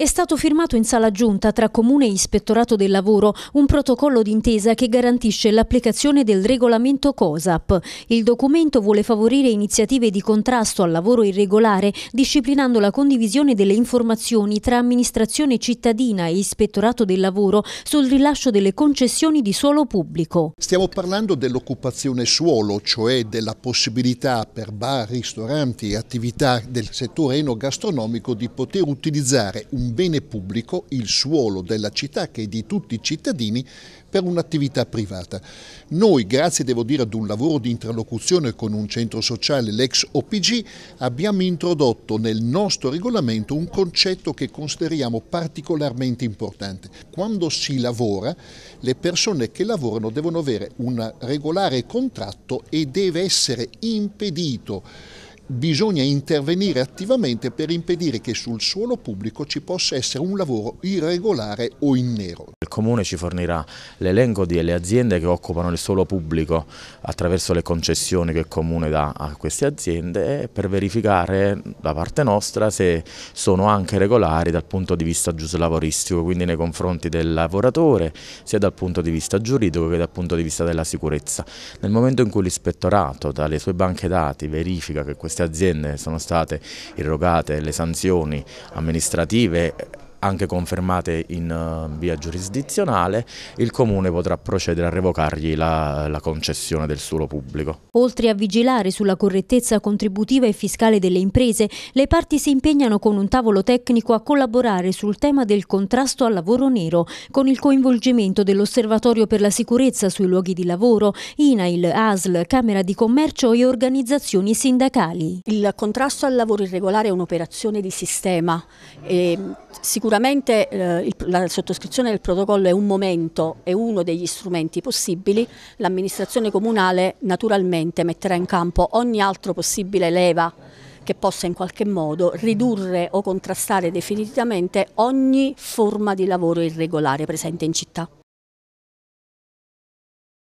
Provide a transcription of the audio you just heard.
È stato firmato in sala giunta tra Comune e Ispettorato del Lavoro un protocollo d'intesa che garantisce l'applicazione del regolamento COSAP. Il documento vuole favorire iniziative di contrasto al lavoro irregolare, disciplinando la condivisione delle informazioni tra amministrazione cittadina e Ispettorato del Lavoro sul rilascio delle concessioni di suolo pubblico. Stiamo parlando dell'occupazione suolo, cioè della possibilità per bar, ristoranti e attività del settore enogastronomico di poter utilizzare un bene pubblico, il suolo della città che è di tutti i cittadini, per un'attività privata. Noi, grazie devo dire ad un lavoro di interlocuzione con un centro sociale, l'ex OPG, abbiamo introdotto nel nostro regolamento un concetto che consideriamo particolarmente importante. Quando si lavora, le persone che lavorano devono avere un regolare contratto e deve essere impedito bisogna intervenire attivamente per impedire che sul suolo pubblico ci possa essere un lavoro irregolare o in nero. Il Comune ci fornirà l'elenco delle aziende che occupano il suolo pubblico attraverso le concessioni che il Comune dà a queste aziende per verificare da parte nostra se sono anche regolari dal punto di vista giuslavoristico, quindi nei confronti del lavoratore, sia dal punto di vista giuridico che dal punto di vista della sicurezza. Nel momento in cui l'ispettorato dalle sue banche dati verifica che queste queste aziende sono state irrogate le sanzioni amministrative anche confermate in eh, via giurisdizionale, il Comune potrà procedere a revocargli la, la, concessione del suolo pubblico. Oltre a vigilare sulla correttezza contributiva e fiscale delle imprese, le parti si impegnano con un tavolo tecnico a collaborare sul tema del contrasto al lavoro nero, con il coinvolgimento dell'Osservatorio per la sicurezza sui luoghi di lavoro, INAIL, ASL, Camera di Commercio e organizzazioni sindacali. Il contrasto al lavoro irregolare è un'operazione di sistema. E sicuramente Sicuramente eh, il, la sottoscrizione del protocollo è un momento, è uno degli strumenti possibili, l'amministrazione comunale naturalmente metterà in campo ogni altro possibile leva che possa in qualche modo ridurre o contrastare definitivamente ogni forma di lavoro irregolare presente in città.